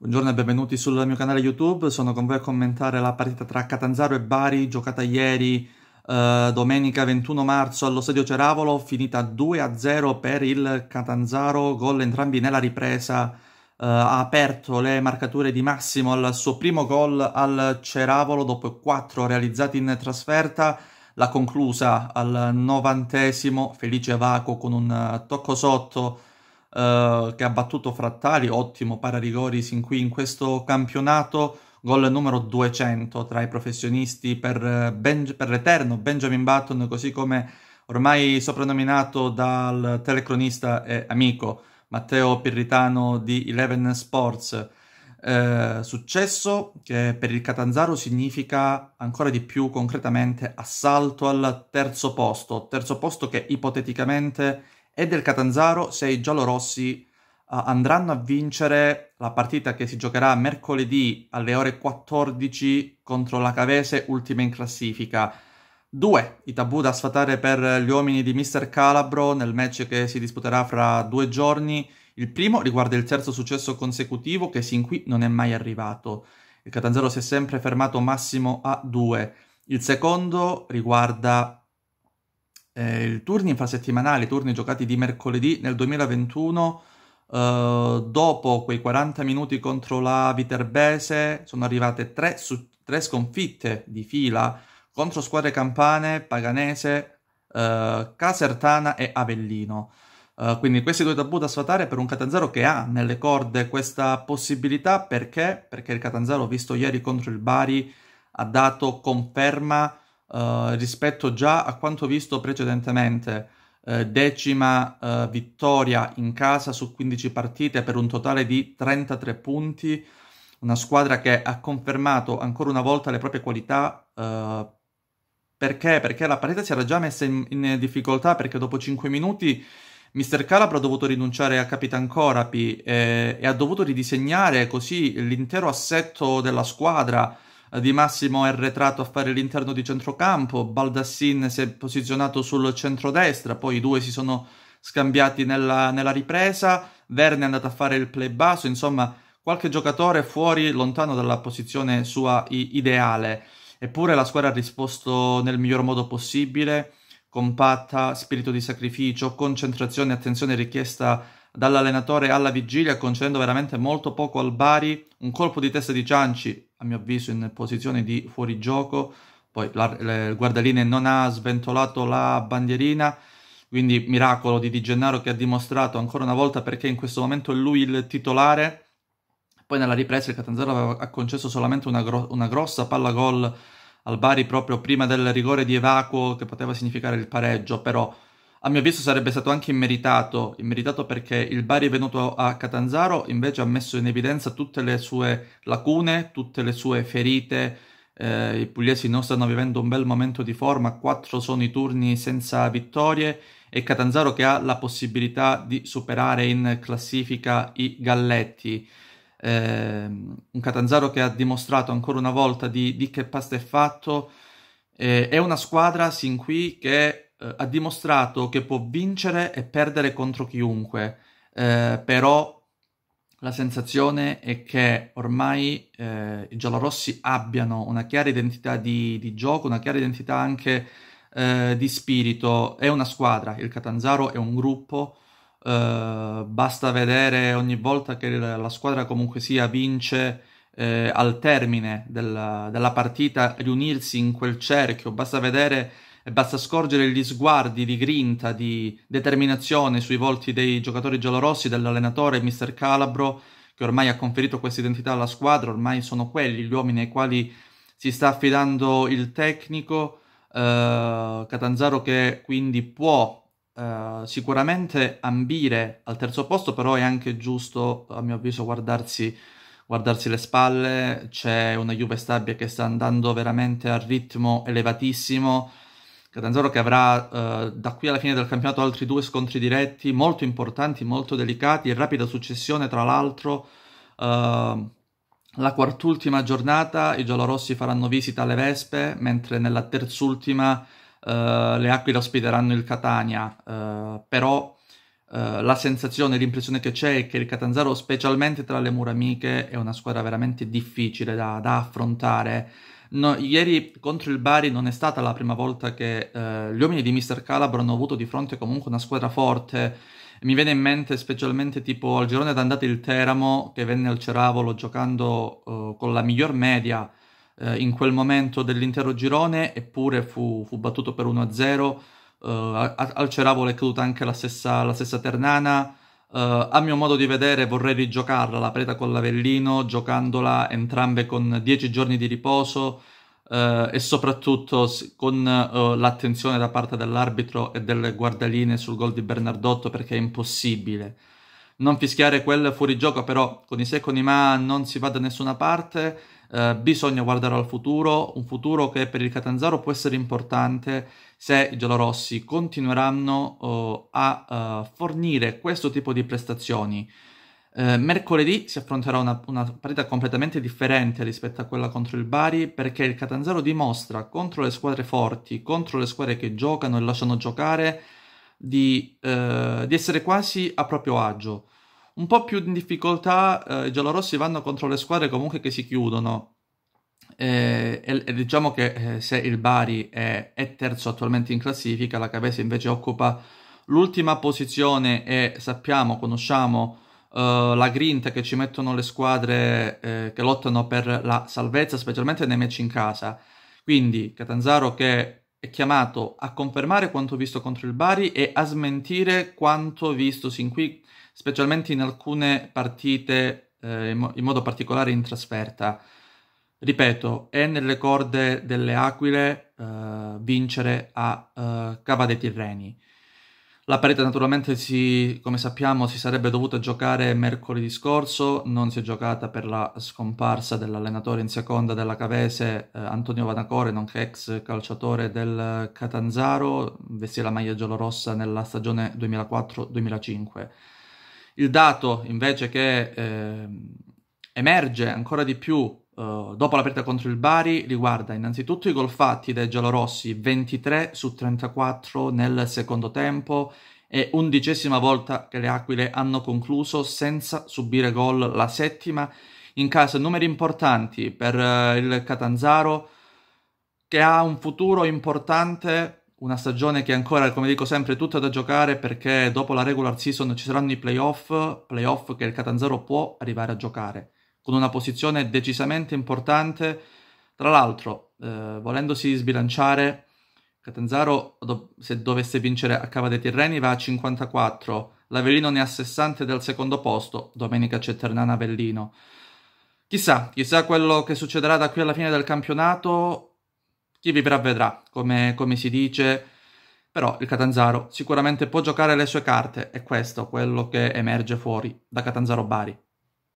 Buongiorno e benvenuti sul mio canale YouTube, sono con voi a commentare la partita tra Catanzaro e Bari giocata ieri eh, domenica 21 marzo allo stadio Ceravolo, finita 2-0 per il Catanzaro, gol entrambi nella ripresa, eh, ha aperto le marcature di Massimo al suo primo gol al Ceravolo dopo 4 realizzati in trasferta, l'ha conclusa al novantesimo, Felice Vaco con un eh, tocco sotto eh, che ha battuto Frattali, ottimo pararigori sin qui in questo campionato, gol numero 200 tra i professionisti per, eh, ben, per l'eterno Benjamin Button, così come ormai soprannominato dal telecronista e amico Matteo Pirritano di Eleven Sports. Eh, successo che per il Catanzaro significa ancora di più concretamente assalto al terzo posto, terzo posto che ipoteticamente e del Catanzaro se i giallorossi uh, andranno a vincere la partita che si giocherà mercoledì alle ore 14 contro la Cavese, ultima in classifica. Due, I tabù da sfatare per gli uomini di Mr. Calabro nel match che si disputerà fra due giorni. Il primo riguarda il terzo successo consecutivo che sin qui non è mai arrivato. Il Catanzaro si è sempre fermato massimo a due. Il secondo riguarda eh, il turni infrasettimanale, i turni giocati di mercoledì nel 2021, eh, dopo quei 40 minuti contro la Viterbese, sono arrivate tre, su, tre sconfitte di fila contro squadre campane, Paganese, eh, Casertana e Avellino. Eh, quindi questi due tabù da sfatare per un Catanzaro che ha nelle corde questa possibilità perché? Perché il Catanzaro, visto ieri contro il Bari, ha dato conferma eh, rispetto già a quanto visto precedentemente, eh, decima eh, vittoria in casa su 15 partite per un totale di 33 punti, una squadra che ha confermato ancora una volta le proprie qualità. Eh, perché? Perché la partita si era già messa in, in difficoltà perché dopo 5 minuti Mister Calabro ha dovuto rinunciare a Capitan Corapi eh, e ha dovuto ridisegnare così l'intero assetto della squadra eh, di Massimo è retratto a fare l'interno di centrocampo, Baldassin si è posizionato sul centrodestra, poi i due si sono scambiati nella, nella ripresa, Verne è andato a fare il play basso, insomma qualche giocatore fuori, lontano dalla posizione sua ideale. Eppure la squadra ha risposto nel miglior modo possibile, compatta, spirito di sacrificio, concentrazione e attenzione richiesta dall'allenatore alla vigilia, concedendo veramente molto poco al Bari, un colpo di testa di Gianci, a mio avviso in posizione di fuorigioco, poi la, il guardaline non ha sventolato la bandierina, quindi miracolo di Di Gennaro che ha dimostrato ancora una volta perché in questo momento è lui il titolare, poi nella ripresa il Catanzaro ha concesso solamente una, gro una grossa palla gol al Bari proprio prima del rigore di evacuo che poteva significare il pareggio, però a mio avviso sarebbe stato anche immeritato, immeritato perché il Bari è venuto a Catanzaro invece ha messo in evidenza tutte le sue lacune, tutte le sue ferite, eh, i pugliesi non stanno vivendo un bel momento di forma, quattro sono i turni senza vittorie e Catanzaro che ha la possibilità di superare in classifica i Galletti. Eh, un Catanzaro che ha dimostrato ancora una volta di, di che pasta è fatto. Eh, è una squadra sin qui che eh, ha dimostrato che può vincere e perdere contro chiunque, eh, però la sensazione è che ormai eh, i giallorossi abbiano una chiara identità di, di gioco, una chiara identità anche eh, di spirito. È una squadra, il Catanzaro è un gruppo, eh, basta vedere ogni volta che la squadra comunque sia vince eh, al termine della, della partita, riunirsi in quel cerchio, basta vedere e basta scorgere gli sguardi di grinta, di determinazione sui volti dei giocatori giallorossi, dell'allenatore Mr. Calabro, che ormai ha conferito questa identità alla squadra, ormai sono quelli gli uomini ai quali si sta affidando il tecnico, eh, Catanzaro che quindi può Uh, sicuramente ambire al terzo posto, però è anche giusto, a mio avviso, guardarsi, guardarsi le spalle. C'è una Juve Stabia che sta andando veramente a ritmo elevatissimo. Catanzaro che avrà eh, da qui alla fine del campionato altri due scontri diretti molto importanti, molto delicati, in rapida successione tra l'altro eh, la quart'ultima giornata i giallorossi faranno visita alle Vespe, mentre nella terz'ultima eh, le Aquila ospiteranno il Catania, eh, però eh, la sensazione, l'impressione che c'è è che il Catanzaro specialmente tra le mura amiche è una squadra veramente difficile da, da affrontare no, ieri contro il Bari non è stata la prima volta che eh, gli uomini di Mr. Calabro hanno avuto di fronte comunque una squadra forte. Mi viene in mente specialmente tipo al girone d'andata il Teramo che venne al Ceravolo giocando eh, con la miglior media eh, in quel momento dell'intero girone, eppure fu, fu battuto per 1-0. Eh, al Ceravolo è caduta anche la stessa, la stessa Ternana. Uh, a mio modo di vedere vorrei rigiocarla la preda con l'Avellino, giocandola entrambe con 10 giorni di riposo uh, e soprattutto con uh, l'attenzione da parte dell'arbitro e delle guardaline sul gol di Bernardotto perché è impossibile. Non fischiare quel fuorigioco però con i se e con i ma non si va da nessuna parte, bisogna guardare al futuro, un futuro che per il Catanzaro può essere importante se i giallorossi continueranno oh, a uh, fornire questo tipo di prestazioni. Eh, mercoledì si affronterà una, una, partita completamente differente rispetto a quella contro il Bari perché il Catanzaro dimostra contro le squadre forti, contro le squadre che giocano e lasciano giocare, di, eh, di essere quasi a proprio agio. Un po' più in difficoltà eh, i giallorossi vanno contro le squadre comunque che si chiudono, eh, e, e diciamo che eh, se il Bari è, è, terzo attualmente in classifica, la Cavese invece occupa l'ultima posizione e sappiamo, conosciamo eh, la grinta che ci mettono le squadre eh, che lottano per la salvezza, specialmente nei match in casa. Quindi Catanzaro che è chiamato a confermare quanto visto contro il Bari e a smentire quanto visto sin qui, specialmente in alcune partite, eh, in, mo- in modo particolare in trasferta. Ripeto, è nelle corde delle aquile eh, vincere a eh, Cava dei Tirreni. La parete naturalmente, si, come sappiamo, si sarebbe dovuta giocare mercoledì scorso, non si è giocata per la scomparsa dell'allenatore in seconda della Cavese eh, Antonio Vanacore, nonché ex calciatore del Catanzaro, vestì la maglia giallorossa nella stagione 2004-2005. Il dato invece che eh, emerge ancora di più eh, dopo la partita contro il Bari riguarda innanzitutto i gol fatti dai giallorossi 23 su 34 nel secondo tempo e undicesima volta che le Aquile hanno concluso senza subire gol la settima in casa numeri importanti per uh, il Catanzaro che ha un futuro importante una stagione che ancora, come dico sempre, è tutta da giocare perché dopo la regular season ci saranno i playoff, playoff che il Catanzaro può arrivare a giocare con una posizione decisamente importante. Tra l'altro, eh, volendosi sbilanciare, Catanzaro, se dovesse vincere a Cava dei Tirreni, va a 54, l'Avellino ne ha 60 del secondo posto, domenica c'è Ternana-Avellino. Chissà, chissà quello che succederà da qui alla fine del campionato, chi vivrà vedrà, come, come si dice, però il Catanzaro sicuramente può giocare le sue carte, è questo quello che emerge fuori da Catanzaro-Bari.